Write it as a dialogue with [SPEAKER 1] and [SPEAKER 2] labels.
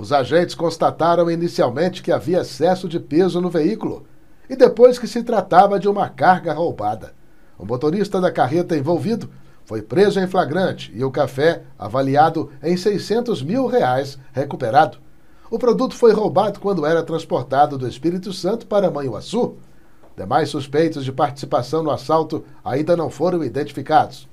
[SPEAKER 1] os agentes constataram inicialmente que havia excesso de peso no veículo e depois que se tratava de uma carga roubada. O motorista da carreta envolvido foi preso em flagrante e o café, avaliado em 600 mil reais, recuperado. O produto foi roubado quando era transportado do Espírito Santo para Manhuaçu. Demais suspeitos de participação no assalto ainda não foram identificados.